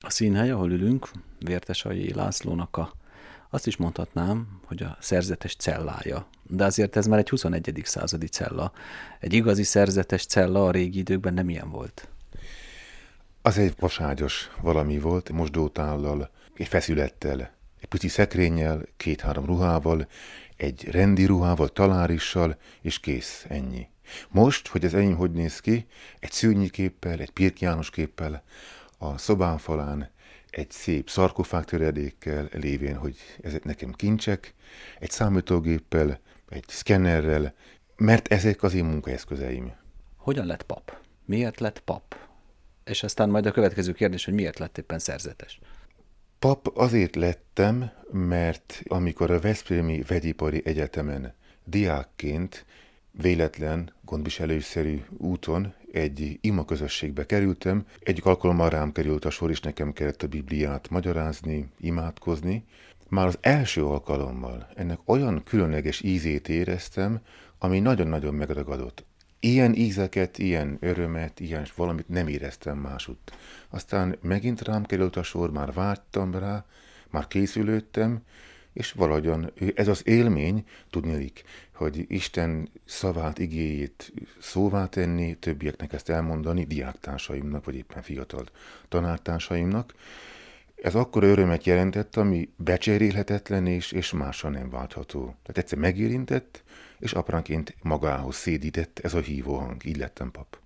a színhely, ahol ülünk, Vértesai Lászlónak a, azt is mondhatnám, hogy a szerzetes cellája. De azért ez már egy 21. századi cella. Egy igazi szerzetes cella a régi időkben nem ilyen volt. Az egy vaságyos valami volt, mosdótállal, egy feszülettel, egy pici szekrényel, két-három ruhával, egy rendi ruhával, talárissal, és kész, ennyi. Most, hogy ez enyém hogy néz ki, egy szűnyi képpel, egy Pirk János képpel, a szobám falán egy szép szarkofág töredékkel lévén, hogy ezek nekem kincsek, egy számítógéppel, egy szkennerrel, mert ezek az én munkaeszközeim. Hogyan lett pap? Miért lett pap? És aztán majd a következő kérdés, hogy miért lett éppen szerzetes? Pap azért lettem, mert amikor a Veszprémi Vegyipari Egyetemen diákként véletlen, gondviselőszerű úton egy ima közösségbe kerültem. Egyik alkalommal rám került a sor, és nekem kellett a Bibliát magyarázni, imádkozni. Már az első alkalommal ennek olyan különleges ízét éreztem, ami nagyon-nagyon megragadott. Ilyen ízeket, ilyen örömet, ilyen valamit nem éreztem másutt. Aztán megint rám került a sor, már vágytam rá, már készülődtem, és valahogyan ez az élmény, tudnélik, hogy Isten szavát, igéjét szóvá tenni, többieknek ezt elmondani, diáktársaimnak, vagy éppen fiatal tanártársaimnak, ez akkor örömet jelentett, ami becserélhetetlen és, és másra nem váltható. Tehát egyszer megérintett, és apránként magához szédített ez a hívóhang, így lettem pap.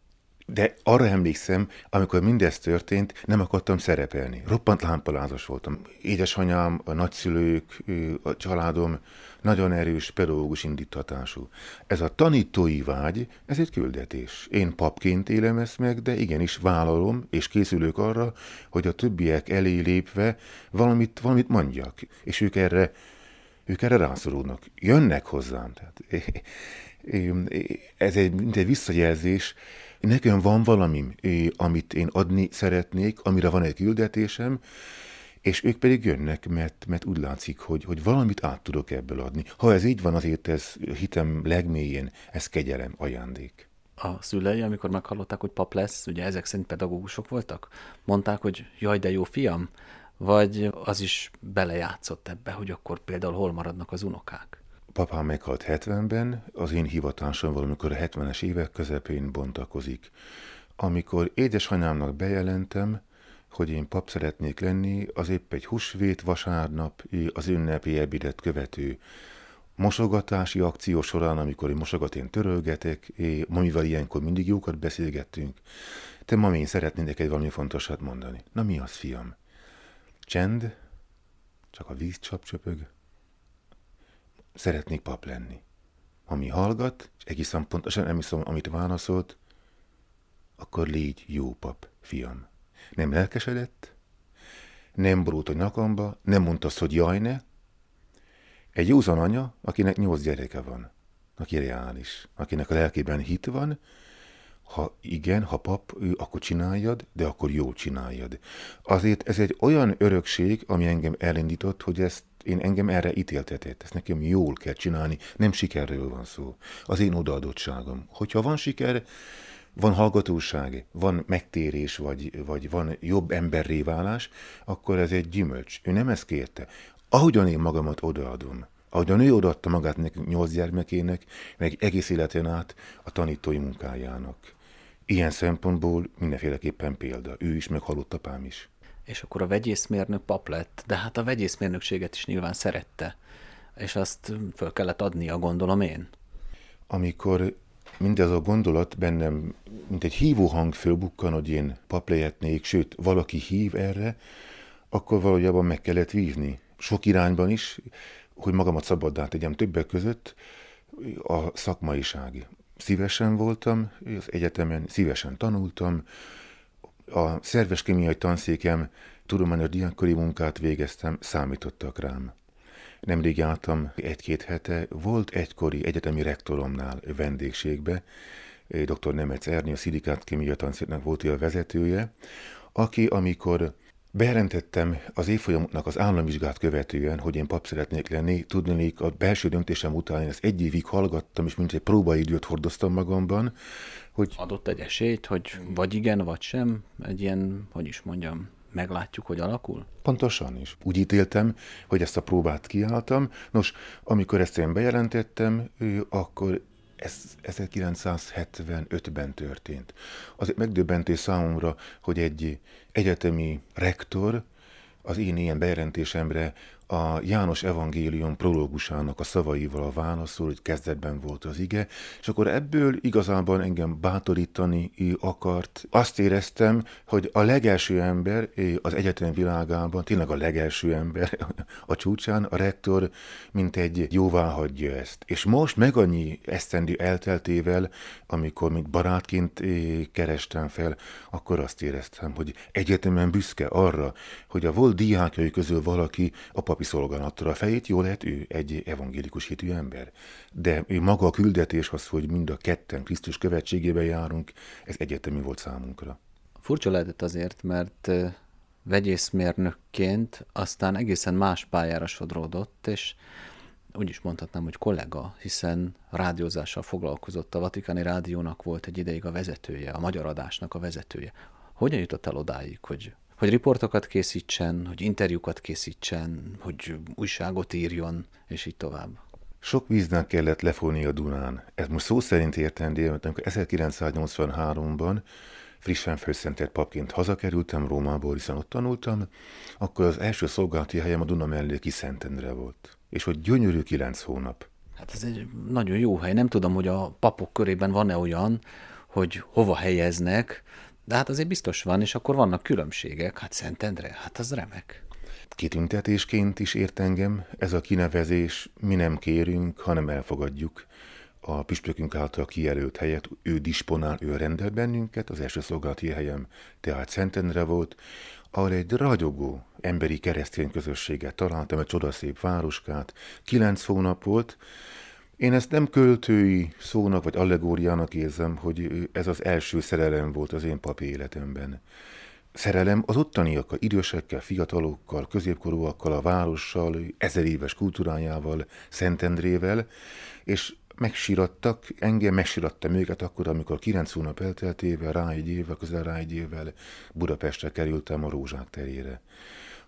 De arra emlékszem, amikor mindez történt, nem akartam szerepelni. Roppant lámpalázos voltam. Édesanyám, a nagyszülők, a családom nagyon erős pedagógus indítatású. Ez a tanítói vágy, ez egy küldetés. Én papként élem ezt meg, de igenis vállalom, és készülök arra, hogy a többiek elé lépve valamit, valamit mondjak, és ők erre, ők erre rászorulnak. Jönnek hozzám. Tehát, ez egy, mint egy visszajelzés, nekem van valamim, amit én adni szeretnék, amire van egy küldetésem, és ők pedig jönnek, mert, mert úgy látszik, hogy, hogy valamit át tudok ebből adni. Ha ez így van, azért ez hitem legmélyén, ez kegyelem, ajándék. A szülei, amikor meghallották, hogy pap lesz, ugye ezek szerint pedagógusok voltak, mondták, hogy jaj, de jó fiam, vagy az is belejátszott ebbe, hogy akkor például hol maradnak az unokák? Papám meghalt 70-ben, az én hivatásom valamikor a 70-es évek közepén bontakozik. Amikor édesanyámnak bejelentem, hogy én pap szeretnék lenni, az épp egy husvét vasárnap az ünnepi ebédet követő mosogatási akció során, amikor én mosogat én törölgetek, és amivel ilyenkor mindig jókat beszélgettünk, te mami, én szeretnék neked valami fontosat mondani. Na mi az, fiam? Csend, csak a víz csapcsöpög, szeretnék pap lenni. Ami hallgat, és egészen pontosan nem hiszem, amit válaszolt, akkor légy jó pap, fiam. Nem lelkesedett, nem brót a nyakamba, nem mondta azt, hogy jaj ne. Egy józan anya, akinek nyolc gyereke van, aki reális, akinek a lelkében hit van, ha igen, ha pap, ő, akkor csináljad, de akkor jól csináljad. Azért ez egy olyan örökség, ami engem elindított, hogy ezt én engem erre ítéltetett, ezt nekem jól kell csinálni, nem sikerről van szó. Az én odaadottságom. Hogyha van siker, van hallgatóság, van megtérés, vagy, vagy van jobb emberré válás, akkor ez egy gyümölcs. Ő nem ezt kérte. Ahogyan én magamat odaadom, ahogyan ő odaadta magát nekünk nyolc gyermekének, meg egész életen át a tanítói munkájának. Ilyen szempontból mindenféleképpen példa. Ő is, meg halott apám is és akkor a vegyészmérnök pap lett, de hát a vegyészmérnökséget is nyilván szerette, és azt föl kellett adnia, gondolom én. Amikor mindez a gondolat bennem, mint egy hívó hang fölbukkan, hogy én pap lehetnék, sőt, valaki hív erre, akkor valójában meg kellett vívni. Sok irányban is, hogy magamat szabaddá tegyem többek között, a szakmaiság. Szívesen voltam, az egyetemen szívesen tanultam, a szerves kémiai tanszékem tudományos diákkori munkát végeztem, számítottak rám. Nemrég jártam egy-két hete, volt egykori egyetemi rektoromnál vendégségbe, dr. Nemec Erni, a szilikát Kémia Tanszéknek volt ő a vezetője, aki, amikor bejelentettem az évfolyamoknak az államvizsgát követően, hogy én pap szeretnék lenni, tudnék a belső döntésem után én ezt egy évig hallgattam, és mint egy próbaidőt hordoztam magamban, hogy adott egy esélyt, hogy vagy igen, vagy sem, egy ilyen, hogy is mondjam, meglátjuk, hogy alakul? Pontosan is. Úgy ítéltem, hogy ezt a próbát kiálltam. Nos, amikor ezt én bejelentettem, akkor ez 1975-ben történt. Az megdöbbentés számomra, hogy egy egyetemi rektor az én ilyen bejelentésemre a János evangélium prológusának a szavaival a válaszol, hogy kezdetben volt az ige, és akkor ebből igazából engem bátorítani akart. Azt éreztem, hogy a legelső ember az egyetem világában, tényleg a legelső ember a csúcsán, a rektor mint egy jóvá hagyja ezt. És most meg annyi esztendő elteltével, amikor mint barátként kerestem fel, akkor azt éreztem, hogy egyetemen büszke arra, hogy a volt diákjai közül valaki apa papi szolgálatra a fejét, jól lehet ő egy evangélikus hitű ember. De ő maga a küldetés az, hogy mind a ketten Krisztus követségébe járunk, ez egyetemi volt számunkra. Furcsa lehetett azért, mert vegyészmérnökként aztán egészen más pályára sodródott, és úgy is mondhatnám, hogy kollega, hiszen rádiózással foglalkozott, a Vatikáni Rádiónak volt egy ideig a vezetője, a magyar adásnak a vezetője. Hogyan jutott el odáig, hogy hogy riportokat készítsen, hogy interjúkat készítsen, hogy újságot írjon, és így tovább. Sok víznek kellett lefolni a Dunán. Ez most szó szerint értendő, mert amikor 1983-ban frissen felszentelt papként hazakerültem Rómából, hiszen ott tanultam, akkor az első szolgálati helyem a Duna mellé Kiszentendre volt. És hogy gyönyörű kilenc hónap. Hát ez egy nagyon jó hely. Nem tudom, hogy a papok körében van-e olyan, hogy hova helyeznek, de hát azért biztos van, és akkor vannak különbségek. Hát Szentendre, hát az remek. Kitüntetésként is ért engem ez a kinevezés, mi nem kérünk, hanem elfogadjuk. A püspökünk által kijelölt helyet ő disponál, ő rendel bennünket, az első szolgálati helyem tehát Szentendre volt, ahol egy ragyogó emberi keresztény közösséget találtam, egy csodaszép városkát, kilenc hónap volt, én ezt nem költői szónak vagy allegóriának érzem, hogy ez az első szerelem volt az én papi életemben. Szerelem az ottaniakkal, idősekkel, fiatalokkal, középkorúakkal, a várossal, ezer éves kultúrájával, Szentendrével, és megsirattak, engem megsiratta őket akkor, amikor kilenc hónap elteltével, rá egy évvel, közel rá egy évvel Budapestre kerültem a Rózsák terére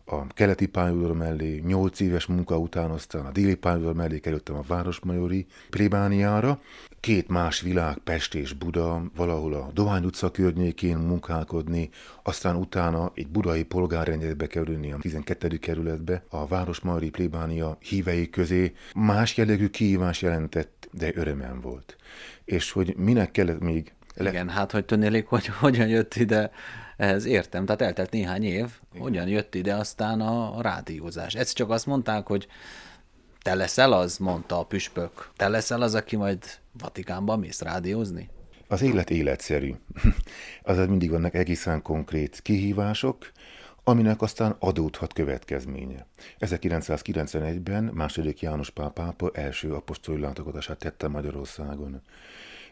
a keleti pályaudvar mellé, nyolc éves munka után aztán a déli pályaudvar mellé kerültem a Városmajori plébániára. Két más világ, Pest és Buda, valahol a Dohány utca környékén munkálkodni, aztán utána egy budai polgárrengyetbe kerülni a 12. kerületbe, a Városmajori plébánia hívei közé. Más jellegű kihívás jelentett, de örömem volt. És hogy minek kellett még le... Igen, hát hogy tűnélik, hogy hogyan jött ide ehhez értem. Tehát eltelt néhány év, Igen. hogyan jött ide aztán a rádiózás. Ez csak azt mondták, hogy te leszel az, mondta a püspök. Te leszel az, aki majd Vatikánban mész rádiózni? Az élet életszerű. Azaz mindig vannak egészen konkrét kihívások, aminek aztán adódhat következménye. 1991-ben második János Pál pápa első apostoli látogatását tette Magyarországon.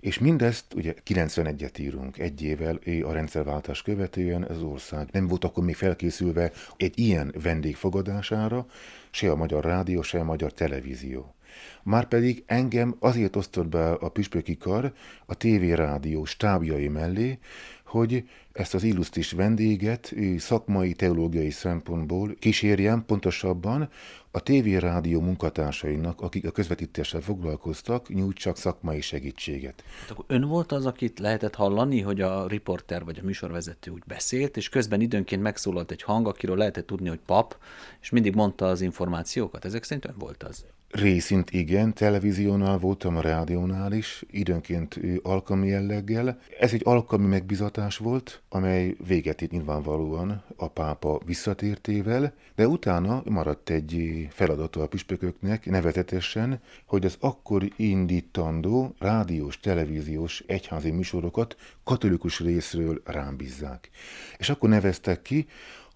És mindezt, ugye 91-et írunk egy évvel a rendszerváltás követően az ország nem volt akkor még felkészülve egy ilyen vendégfogadására, se a magyar rádió, se a magyar televízió. Márpedig engem azért osztott be a püspöki kar a tévérádió stábjai mellé, hogy ezt az illusztis vendéget szakmai teológiai szempontból kísérjem, pontosabban a rádió munkatársainak, akik a közvetítéssel foglalkoztak, nyújtsak szakmai segítséget. Hát akkor ön volt az, akit lehetett hallani, hogy a riporter vagy a műsorvezető úgy beszélt, és közben időnként megszólalt egy hang, akiről lehetett tudni, hogy pap, és mindig mondta az információkat. Ezek szerint ön volt az. Részint igen, televíziónál voltam, a rádiónál is, időnként alkalmi jelleggel. Ez egy alkalmi megbizatás volt, amely véget ért nyilvánvalóan a pápa visszatértével, de utána maradt egy feladata a püspököknek nevetetesen, hogy az akkor indítandó rádiós, televíziós egyházi műsorokat katolikus részről rám bízzák. És akkor neveztek ki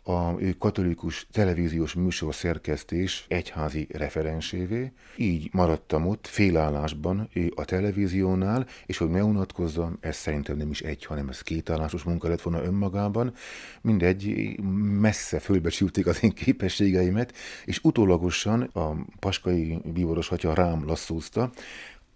a katolikus televíziós műsor szerkesztés egyházi referensévé, így maradtam ott félállásban a televíziónál, és hogy ne ez szerintem nem is egy, hanem ez kétállásos munka lett volna önmagában, mindegy, messze fölbecsülték az én képességeimet, és utólagosan a Paskai Bíboros Atya rám lasszózta,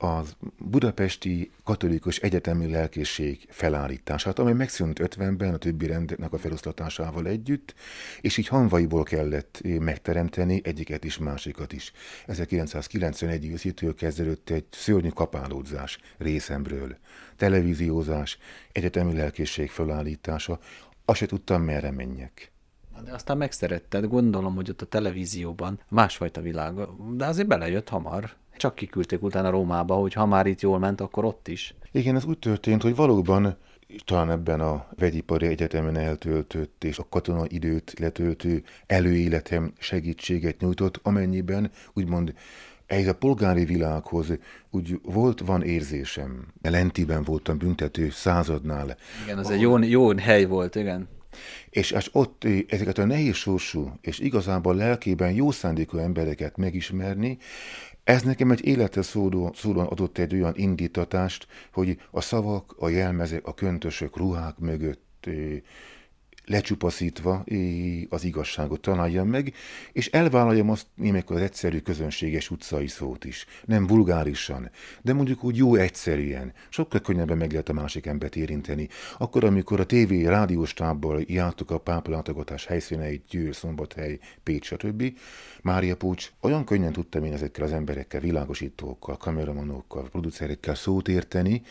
az Budapesti Katolikus Egyetemi Lelkészség felállítását, amely megszűnt 50-ben a többi rendnek a feloszlatásával együtt, és így hanvaiból kellett eh, megteremteni egyiket is, másikat is. 1991 őszítől kezdődött egy szörnyű kapálódzás részemről, televíziózás, egyetemi lelkészség felállítása, azt se tudtam, merre menjek. De aztán megszeretted, gondolom, hogy ott a televízióban másfajta világ, de azért belejött hamar. Csak kiküldték utána Rómába, hogy ha már itt jól ment, akkor ott is. Igen, ez úgy történt, hogy valóban talán ebben a vegyipari egyetemen eltöltött és a katona időt letöltő előéletem segítséget nyújtott, amennyiben úgymond ez a polgári világhoz úgy volt, van érzésem. Lentiben voltam büntető századnál. Igen, az ahol... egy jó, jó hely volt, igen. És az ott eh, ezeket a nehéz sorsú és igazából lelkében jó szándékú embereket megismerni, ez nekem egy életre szóló, szólóan adott egy olyan indítatást, hogy a szavak, a jelmezek, a köntösök, ruhák mögött eh, lecsupaszítva az igazságot találjam meg, és elvállaljam azt némelyikor az egyszerű közönséges utcai szót is. Nem vulgárisan, de mondjuk úgy jó egyszerűen. Sokkal könnyebben meg lehet a másik embert érinteni. Akkor, amikor a tévé rádióstábbal jártuk a pápalátogatás helyszíneit, Győr, Szombathely, Pécs, stb., Mária Pócs, olyan könnyen tudtam én ezekkel az emberekkel, világosítókkal, kameramanokkal, producerekkel szót érteni,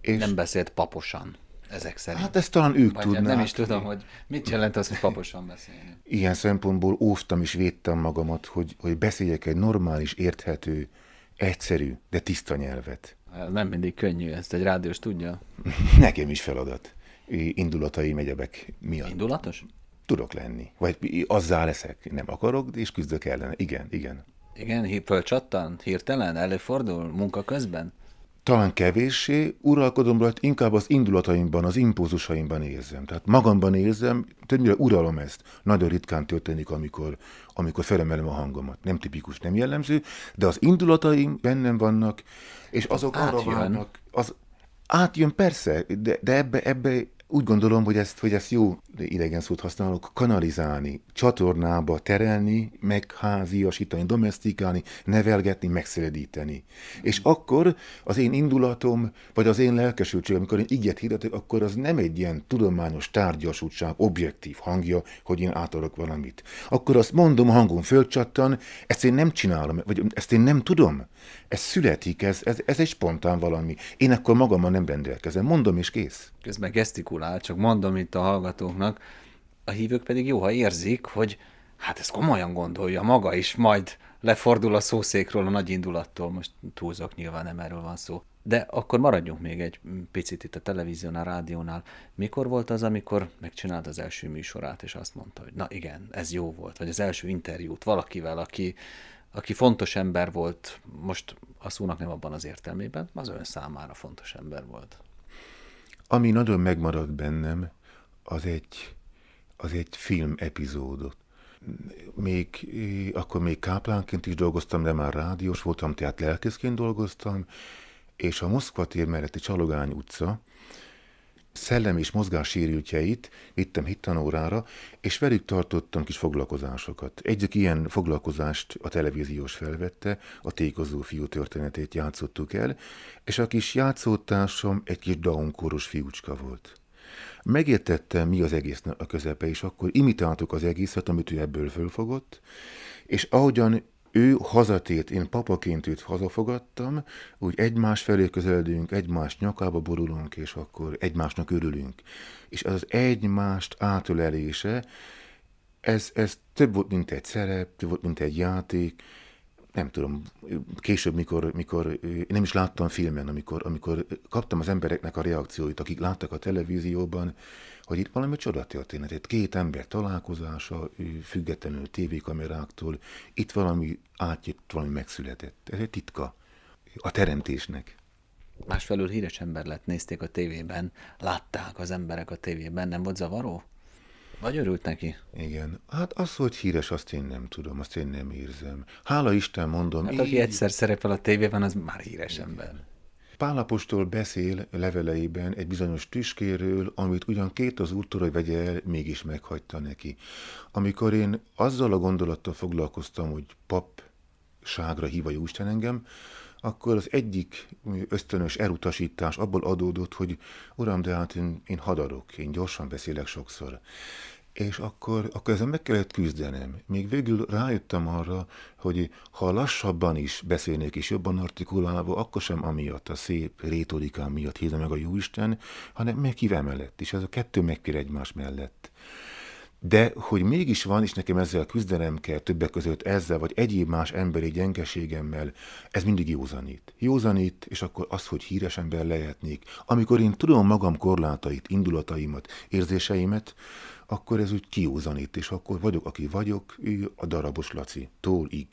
és... Nem beszélt paposan ezek szerint. Hát ezt talán ők Vagy hát tudnák. Nem is tudom, hogy mit jelent az, hogy paposan beszélni. Ilyen szempontból óvtam és védtem magamat, hogy, hogy beszéljek egy normális, érthető, egyszerű, de tiszta nyelvet. Hát nem mindig könnyű, ezt egy rádiós tudja. Nekem is feladat. Indulataim egyebek miatt. Indulatos? Tudok lenni. Vagy azzá leszek. Nem akarok, és küzdök ellene. Igen, igen. Igen, hírpől hirtelen előfordul munka közben? talán kevéssé uralkodom rajt, inkább az indulataimban, az impulzusaimban érzem. Tehát magamban érzem, többnyire uralom ezt. Nagyon ritkán történik, amikor, amikor felemelem a hangomat. Nem tipikus, nem jellemző, de az indulataim bennem vannak, és azok arra vannak, az átjön persze, de, de ebbe, ebbe úgy gondolom, hogy ezt, hogy ezt jó idegen szót használok, kanalizálni, csatornába terelni, megháziasítani, domestikálni, nevelgetni, megszeredíteni. És mm. akkor az én indulatom, vagy az én lelkesültség, amikor én igyet hirdetek, akkor az nem egy ilyen tudományos tárgyasultság, objektív hangja, hogy én átadok valamit. Akkor azt mondom, a hangom fölcsattan, ezt én nem csinálom, vagy ezt én nem tudom. Ez születik, ez, ez, ez egy spontán valami. Én akkor magammal nem rendelkezem, mondom és kész. Közben gesztikul rosszul áll, csak mondom itt a hallgatóknak, a hívők pedig jó, ha érzik, hogy hát ezt komolyan gondolja maga is, majd lefordul a szószékről a nagy indulattól, most túlzok nyilván, nem erről van szó. De akkor maradjunk még egy picit itt a televíziónál, rádiónál. Mikor volt az, amikor megcsinált az első műsorát, és azt mondta, hogy na igen, ez jó volt, vagy az első interjút valakivel, aki, aki fontos ember volt, most a szónak nem abban az értelmében, az ön számára fontos ember volt. Ami nagyon megmaradt bennem, az egy, az egy film epizódot. Még, eh, akkor még káplánként is dolgoztam, de már rádiós voltam, tehát lelkészként dolgoztam, és a Moszkva tér melletti Csalogány utca, szellem és mozgássérültjeit vittem hittanórára, és velük tartottam kis foglalkozásokat. Egyik ilyen foglalkozást a televíziós felvette, a tékozó fiú történetét játszottuk el, és a kis játszótársam egy kis daunkoros fiúcska volt. Megértette mi az egész a közepe, és akkor imitáltuk az egészet, amit ő ebből fölfogott, és ahogyan ő hazatért, én papaként őt hazafogadtam, úgy egymás felé közeledünk, egymás nyakába borulunk, és akkor egymásnak örülünk. És az egymást átölelése, ez, ez több volt, mint egy szerep, több volt, mint egy játék, nem tudom, később, mikor, mikor nem is láttam filmen, amikor, amikor kaptam az embereknek a reakcióit, akik láttak a televízióban, hogy itt valami csoda történet. Itt két ember találkozása, függetlenül tévékameráktól, itt valami átjött, valami megszületett. Ez egy titka a teremtésnek. Másfelől híres ember lett, nézték a tévében, látták az emberek a tévében, nem volt zavaró? Vagy örült neki? Igen. Hát az, hogy híres, azt én nem tudom, azt én nem érzem. Hála Isten mondom. Hát aki így... egyszer szerepel a tévében, az már híres Igen. ember. Pálapostól beszél leveleiben egy bizonyos tüskéről, amit ugyan két az úttól, hogy vegye el, mégis meghagyta neki. Amikor én azzal a gondolattal foglalkoztam, hogy pap ságra hívja Jóisten engem, akkor az egyik ösztönös elutasítás abból adódott, hogy uram, de hát én, én hadarok, én gyorsan beszélek sokszor és akkor, akkor ezen meg kellett küzdenem. Még végül rájöttem arra, hogy ha lassabban is beszélnék, és jobban artikulálva, akkor sem amiatt, a szép rétorikám miatt hívna meg a Jóisten, hanem meg kivemelett, és ez a kettő megkér egymás mellett. De hogy mégis van, és nekem ezzel küzdenem kell többek között ezzel, vagy egyéb más emberi gyengeségemmel, ez mindig józanít. Józanít, és akkor az, hogy híres ember lehetnék. Amikor én tudom magam korlátait, indulataimat, érzéseimet, akkor ez úgy kiózanít, és akkor vagyok, aki vagyok, ő a darabos Laci, Tólig.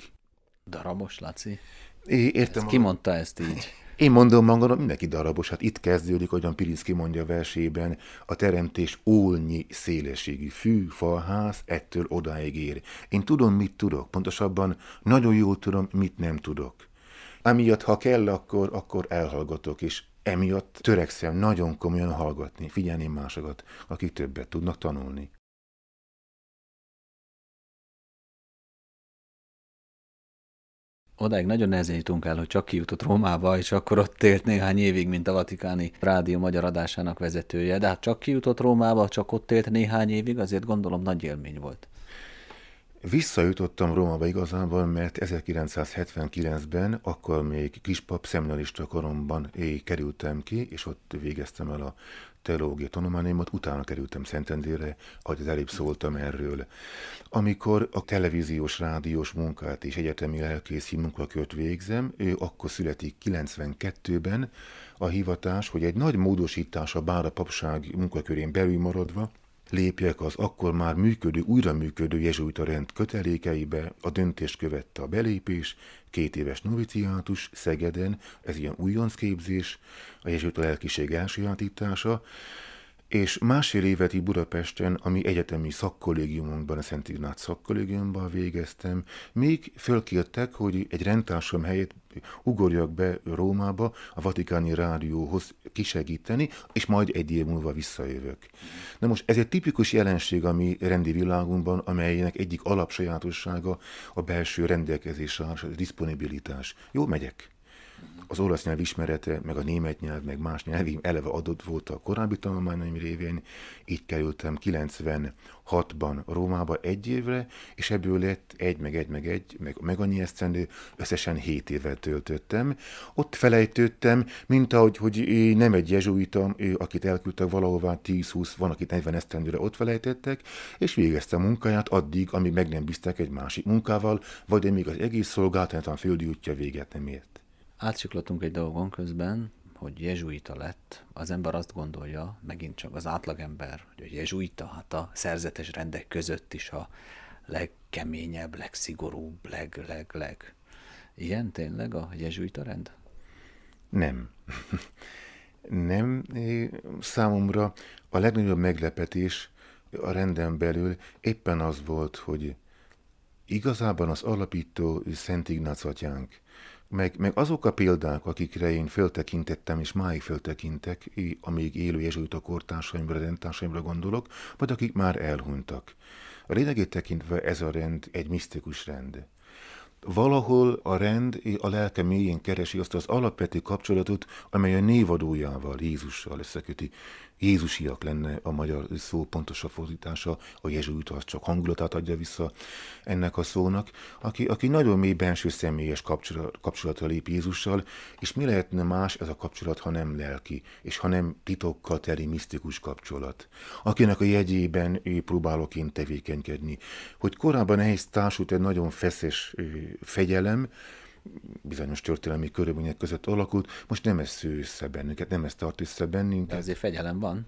Darabos Laci? É, értem. Ezt, ki mondta ezt így? Én mondom magamra, mindenki darabos, hát itt kezdődik, ahogyan Pirinszki mondja a versében, a teremtés ólnyi szélességű fű, falház, ház, ettől odáig ér. Én tudom, mit tudok, pontosabban nagyon jól tudom, mit nem tudok. Amiatt, ha kell, akkor, akkor elhallgatok, és emiatt törekszem nagyon komolyan hallgatni, figyelni másokat, akik többet tudnak tanulni. odáig nagyon nehezen jutunk el, hogy csak kijutott Rómába, és akkor ott élt néhány évig, mint a vatikáni rádió magyar adásának vezetője. De hát csak kijutott Rómába, csak ott élt néhány évig, azért gondolom nagy élmény volt. Visszajutottam Rómába igazából, mert 1979-ben, akkor még kispap szemnalista koromban éj kerültem ki, és ott végeztem el a teológia tanulmányaimat, utána kerültem Szentendére, ahogy az előbb szóltam erről. Amikor a televíziós, rádiós munkát és egyetemi lelkészi munkakört végzem, ő akkor születik 92-ben a hivatás, hogy egy nagy módosítás a bár a papság munkakörén belül maradva, lépjek az akkor már működő, újra működő jezsuita rend kötelékeibe, a döntést követte a belépés, két éves noviciátus Szegeden, ez ilyen újonc képzés, a jezsuita lelkiség elsajátítása, és másfél így Budapesten, ami egyetemi szakkollégiumunkban, a Szent Ignác szakkollégiumban végeztem, még fölkértek, hogy egy rendtársam helyett ugorjak be Rómába, a Vatikáni Rádióhoz kisegíteni, és majd egy év múlva visszajövök. Na most ez egy tipikus jelenség a mi rendi világunkban, amelynek egyik alapsajátossága a belső rendelkezés, a disponibilitás. Jó, megyek az olasz nyelv ismerete, meg a német nyelv, meg más nyelvi eleve adott volt a korábbi tanulmányaim révén. Így kerültem 96-ban Rómába egy évre, és ebből lett egy, meg egy, meg egy, meg, meg annyi esztendő, összesen 7 évet töltöttem. Ott felejtődtem, mint ahogy hogy nem egy jezsuita, akit elküldtek valahová 10-20, van, akit 40 esztendőre ott felejtettek, és végeztem a munkáját addig, amíg meg nem bízták egy másik munkával, vagy még az egész szolgáltatán földi útja véget nem ért. Átsiklottunk egy dolgon közben, hogy jezsuita lett, az ember azt gondolja, megint csak az átlagember, hogy a jezsuita, hát a szerzetes rendek között is a legkeményebb, legszigorúbb, leg, leg, leg. Ilyen tényleg a jezsuita rend? Nem. Nem. Számomra a legnagyobb meglepetés a renden belül éppen az volt, hogy igazában az alapító Szent Ignác atyánk meg, meg azok a példák, akikre én föltekintettem, és máig föltekintek, a még élő jezsuita kortársaimra, rendtársaimra gondolok, vagy akik már elhunytak. A lényegét tekintve ez a rend egy misztikus rend. Valahol a rend a lelke mélyén keresi azt az alapvető kapcsolatot, amely a névadójával, Jézussal összeköti. Jézusiak lenne a magyar szó pontosabb fordítása, a jezsuita az csak hangulatát adja vissza ennek a szónak, aki, aki nagyon mély belső személyes kapcsolat, kapcsolatra lép Jézussal, és mi lehetne más ez a kapcsolat, ha nem lelki, és ha nem titokkal teli misztikus kapcsolat, akinek a jegyében ő próbálok én tevékenykedni. Hogy korábban ehhez társult egy nagyon feszes fegyelem, bizonyos történelmi körülmények között alakult, most nem ez sző össze bennünket, nem ez tart össze bennünket. De azért fegyelem van.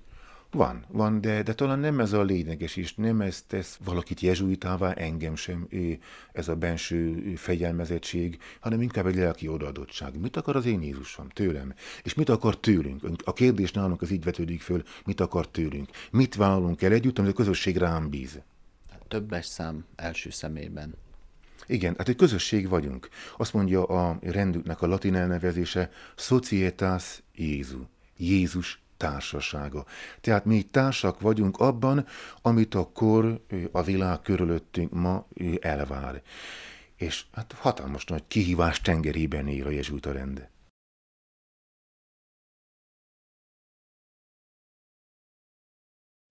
Van, van, de, de talán nem ez a lényeges, és nem ez tesz valakit jezsuitává, engem sem ez a benső fegyelmezettség, hanem inkább egy lelki odaadottság. Mit akar az én Jézusom tőlem? És mit akar tőlünk? A kérdés nálunk az így vetődik föl, mit akar tőlünk? Mit vállalunk el együtt, amit a közösség rám bíz? Hát többes szám első személyben igen, hát egy közösség vagyunk. Azt mondja a rendüknek a latin elnevezése, Societas Jézu, Jézus társasága. Tehát mi társak vagyunk abban, amit a kor, a világ körülöttünk ma elvár. És hát hatalmas nagy kihívás tengerében él a jezsuita rend.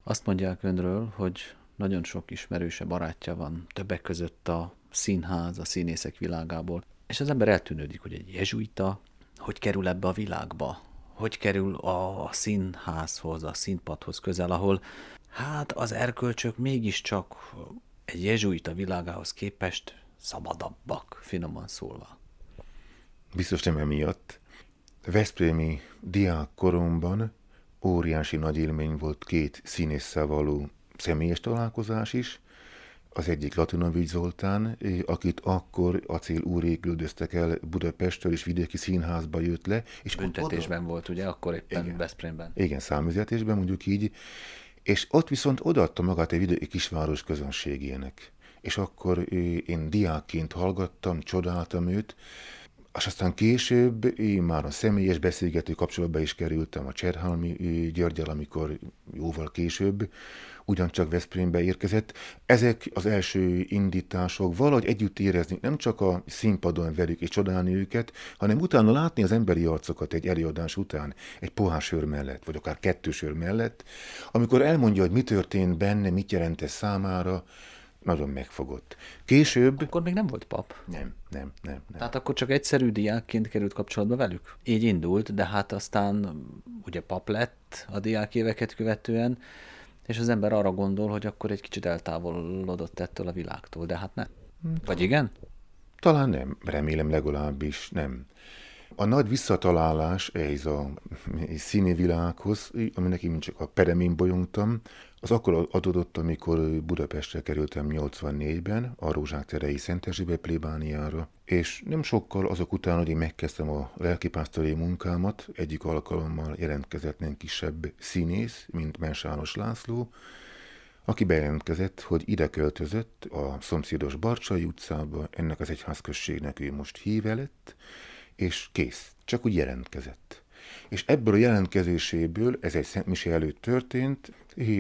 Azt mondják önről, hogy nagyon sok ismerőse barátja van, többek között a színház, a színészek világából. És az ember eltűnődik, hogy egy jezsuita hogy kerül ebbe a világba, hogy kerül a színházhoz, a színpadhoz közel, ahol hát az erkölcsök mégiscsak egy jezsuita világához képest szabadabbak, finoman szólva. Biztos nem emiatt. Veszprémi diák koromban óriási nagy élmény volt két színésszel való személyes találkozás is, az egyik Latinovics Zoltán, akit akkor Acél úré küldöztek el Budapestről, és vidéki színházba jött le. És Büntetésben oda... volt, ugye, akkor éppen Igen. Veszprémben. Igen, számüzetésben mondjuk így. És ott viszont odaadta magát egy vidéki kisváros közönségének. És akkor én diákként hallgattam, csodáltam őt, és aztán később én már a személyes beszélgető kapcsolatba is kerültem a Cserhalmi Györgyel, amikor jóval később ugyancsak Veszprémbe érkezett. Ezek az első indítások valahogy együtt érezni, nem csak a színpadon velük és csodálni őket, hanem utána látni az emberi arcokat egy előadás után, egy pohár sör mellett, vagy akár kettő sör mellett, amikor elmondja, hogy mi történt benne, mit jelent ez számára, nagyon megfogott. Később... Akkor még nem volt pap? Nem, nem, nem. nem. Tehát akkor csak egyszerű diákként került kapcsolatba velük? Így indult, de hát aztán ugye pap lett a diák éveket követően, és az ember arra gondol, hogy akkor egy kicsit eltávolodott ettől a világtól, de hát nem. Mm, Vagy igen? Talán nem, remélem legalábbis nem. A nagy visszatalálás ez a színi világhoz, aminek én csak a peremén bolyongtam, az akkor adódott, amikor Budapestre kerültem 84-ben, a Rózsák terei Szentesbe plébániára, és nem sokkal azok után, hogy én megkezdtem a lelkipásztori munkámat, egyik alkalommal jelentkezett nem kisebb színész, mint Mensáros László, aki bejelentkezett, hogy ide költözött a szomszédos Barcsai utcába, ennek az egyházközségnek ő most híve lett, és kész, csak úgy jelentkezett. És ebből a jelentkezéséből, ez egy szentmisé előtt történt,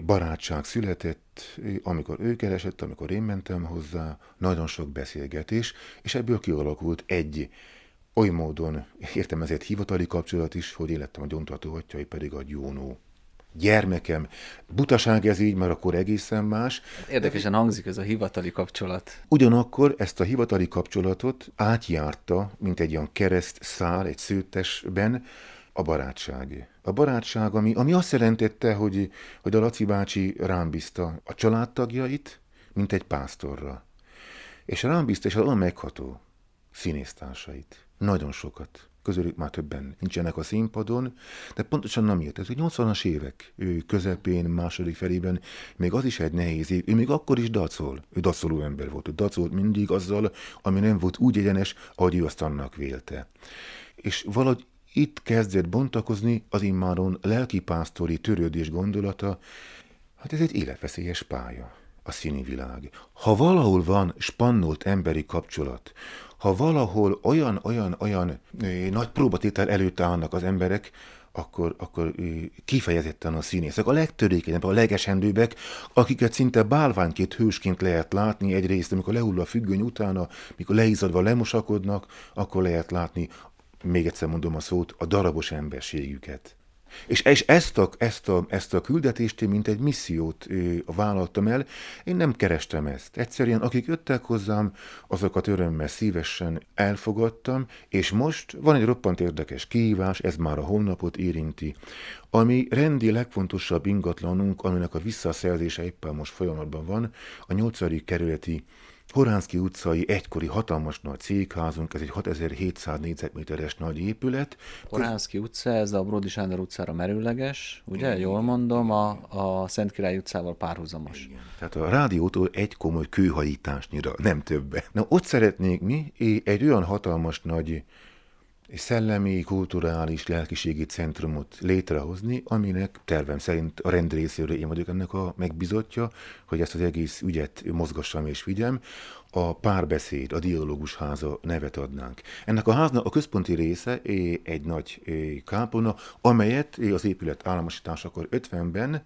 barátság született, amikor ő keresett, amikor én mentem hozzá, nagyon sok beszélgetés, és ebből kialakult egy oly módon értem hivatali kapcsolat is, hogy életem a gyontató atyai pedig a gyónó gyermekem. Butaság ez így, mert akkor egészen más. Érdekesen hangzik ez a hivatali kapcsolat. Ugyanakkor ezt a hivatali kapcsolatot átjárta, mint egy olyan kereszt szál egy szőttesben, a barátságé. A barátság, ami, ami azt jelentette, hogy, hogy a Laci bácsi rám bízta a családtagjait, mint egy pásztorra. És rám bízta, és az olyan megható színésztársait. Nagyon sokat. Közülük már többen nincsenek a színpadon, de pontosan nem jött. Ez hogy 80-as évek ő közepén, második felében, még az is egy nehéz év. Ő még akkor is dacol. Ő dacoló ember volt. Ő dacolt mindig azzal, ami nem volt úgy egyenes, ahogy ő azt annak vélte. És valahogy itt kezdett bontakozni az immáron lelkipásztori törődés gondolata, hát ez egy életveszélyes pálya, a színi világ. Ha valahol van spannolt emberi kapcsolat, ha valahol olyan-olyan-olyan nagy próbatétel előtt állnak az emberek, akkor, akkor kifejezetten a színészek, a legtörékenyebb, a legesendőbbek, akiket szinte bálványként hősként lehet látni egyrészt, amikor lehull a függöny utána, mikor leizadva lemosakodnak, akkor lehet látni még egyszer mondom a szót, a darabos emberségüket. És, ezt, a, ezt, a, ezt a küldetést én, mint egy missziót ő, vállaltam el, én nem kerestem ezt. Egyszerűen akik jöttek hozzám, azokat örömmel szívesen elfogadtam, és most van egy roppant érdekes kihívás, ez már a honlapot érinti, ami rendi legfontosabb ingatlanunk, aminek a visszaszerzése éppen most folyamatban van, a nyolcadik kerületi Horánszki utcai egykori hatalmas nagy cégházunk, ez egy 6700 négyzetméteres nagy épület. Horánszki utca, ez a Brody Sándor utcára merőleges, ugye, igen, jól mondom, a, a Szent Király utcával párhuzamos. Igen. Tehát a rádiótól egy komoly kőhajításnyira, nem többen. Na ott szeretnék mi egy olyan hatalmas nagy és szellemi, kulturális, lelkiségi centrumot létrehozni, aminek tervem szerint a rend részéről én vagyok ennek a megbizotja, hogy ezt az egész ügyet mozgassam és vigyem. A párbeszéd, a dialógus háza nevet adnánk. Ennek a háznak a központi része egy nagy kápona, amelyet az épület államosításakor 50-ben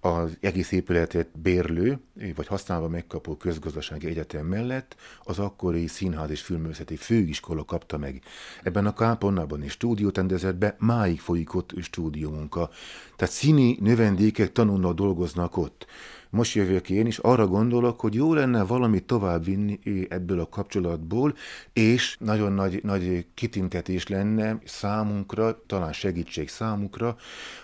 az egész épületet bérlő vagy használva megkapó közgazdasági egyetem mellett az akkori színház és filmművészeti főiskola kapta meg. Ebben a kápolnában és stúdiót rendezett be, máig folyik ott stúdiómunka. Tehát színi növendékek tanulnak, dolgoznak ott most jövök én is, arra gondolok, hogy jó lenne valami tovább vinni ebből a kapcsolatból, és nagyon nagy, nagy kitintetés lenne számunkra, talán segítség számukra,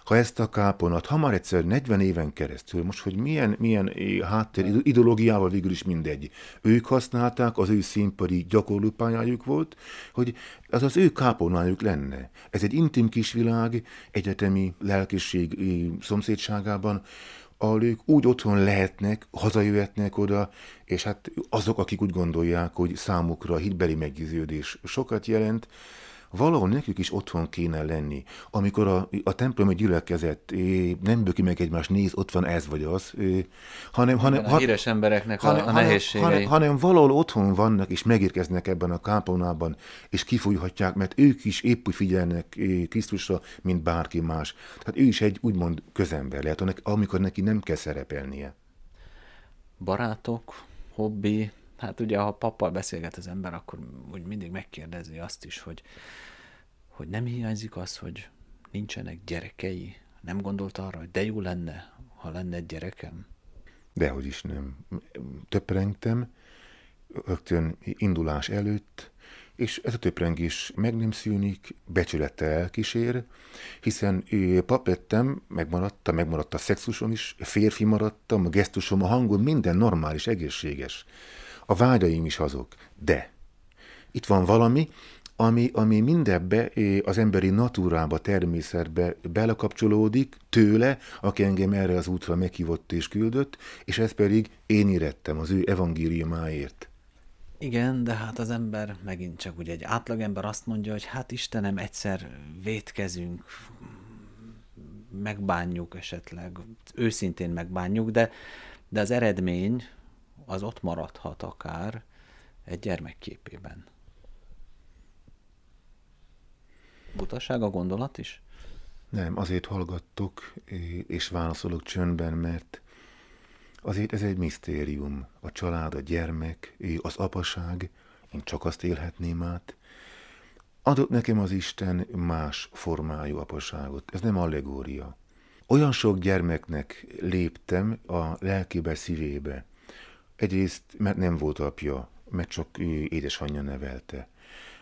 ha ezt a káponat már egyszer 40 éven keresztül, most hogy milyen, milyen eh, háttér ideológiával végül is mindegy, ők használták, az ő színpadi gyakorlópályájuk volt, hogy az az ő káponájuk lenne. Ez egy intim kis világ, egyetemi lelkiség eh, szomszédságában, ahol ők úgy otthon lehetnek, hazajöhetnek oda, és hát azok, akik úgy gondolják, hogy számukra a hitbeli meggyőződés sokat jelent, valahol nekük is otthon kéne lenni. Amikor a, a templom gyülekezet nem böki meg egymást, néz, ott van ez vagy az, hanem... hanem a híres embereknek hanem, a, a nehézségei. Hanem, hanem valahol otthon vannak, és megérkeznek ebben a kápolnában, és kifújhatják, mert ők is épp úgy figyelnek Krisztusra, mint bárki más. Tehát ő is egy úgymond közember lehet, amikor neki nem kell szerepelnie. Barátok, hobbi, hát ugye, ha pappal beszélget az ember, akkor úgy mindig megkérdezi azt is, hogy, hogy nem hiányzik az, hogy nincsenek gyerekei. Nem gondolt arra, hogy de jó lenne, ha lenne egy gyerekem? Dehogy is nem. Töprengtem, rögtön indulás előtt, és ez a töprengés meg nem szűnik, becsülettel elkísér, hiszen pap lettem, megmaradt, megmaradt a szexusom is, férfi maradtam, a gesztusom, a hangom, minden normális, egészséges a vágyaim is azok. De itt van valami, ami, ami mindebbe eh, az emberi natúrába, természetbe belekapcsolódik tőle, aki engem erre az útra meghívott és küldött, és ez pedig én érettem az ő evangéliumáért. Igen, de hát az ember megint csak ugye egy átlagember azt mondja, hogy hát Istenem, egyszer vétkezünk, megbánjuk esetleg, őszintén megbánjuk, de, de az eredmény, az ott maradhat akár egy gyermek képében. Butaság a gondolat is? Nem, azért hallgattok és válaszolok csöndben, mert azért ez egy misztérium. A család, a gyermek, az apaság, én csak azt élhetném át. Adott nekem az Isten más formájú apaságot. Ez nem allegória. Olyan sok gyermeknek léptem a lelkébe, szívébe, Egyrészt, mert nem volt apja, mert csak édesanyja nevelte.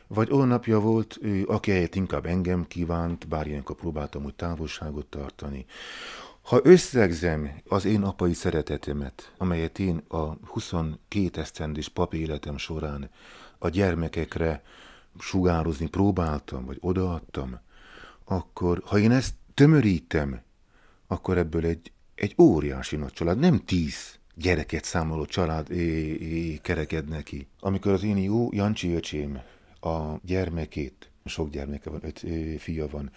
Vagy olyan apja volt, aki helyett inkább engem kívánt, bár ilyenkor próbáltam úgy távolságot tartani. Ha összegzem az én apai szeretetemet, amelyet én a 22 esztendős papi életem során a gyermekekre sugározni próbáltam, vagy odaadtam, akkor ha én ezt tömörítem, akkor ebből egy, egy óriási nagy család, nem tíz, gyereket számoló család é, é, kereked ki. Amikor az én jó Jancsi öcsém a gyermekét, sok gyermeke van, öt é, fia van,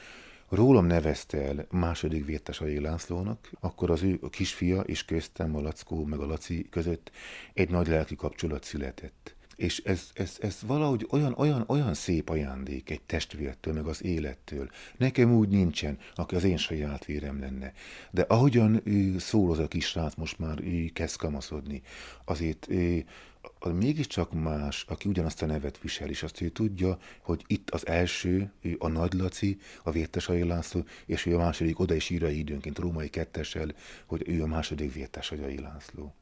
rólam nevezte el második vértesai Lászlónak, akkor az ő a kisfia és köztem a Lackó meg a Laci között egy nagy lelki kapcsolat született. És ez, ez, ez valahogy olyan, olyan, olyan szép ajándék egy testvértől, meg az élettől. Nekem úgy nincsen, aki az én saját vérem lenne. De ahogyan ő, szól az a kisrác, most már ő kezd kamaszodni, azért ő, mégiscsak más, aki ugyanazt a nevet visel, és azt ő tudja, hogy itt az első, ő a Nagy Laci, a Vértesai László, és ő a második, oda is írja időnként római kettesel, hogy ő a második Vértesai László.